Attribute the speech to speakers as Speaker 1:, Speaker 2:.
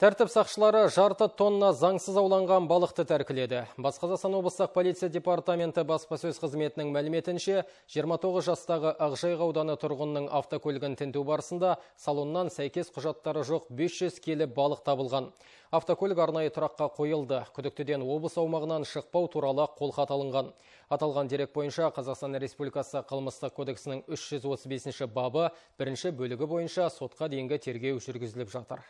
Speaker 1: Тәртіп сақшылары жарты тонна заңсыз ауланған балықты тәркіледі. Басқазасан Қазақстан облыстық полиция департаменті баспасөз қызметінің мәліметінше 29 жастағы Ақжайық ауданы тұрғынының автокөлігін тінту барысында салоннан сәйкес құжаттары жоқ 500 келі балық табылған. Автокөлік арнайы тұраққа қойылды. Күдіктіден облыс аумағынан шықпау туралы қолхат алынған. Аталған дерек бойынша Қазақстан Республикасы қылмыстық кодексінің 335 бабы бірінші бөлігі бойынша сотқа дейінгі тергеу жүргізіліп жатыр.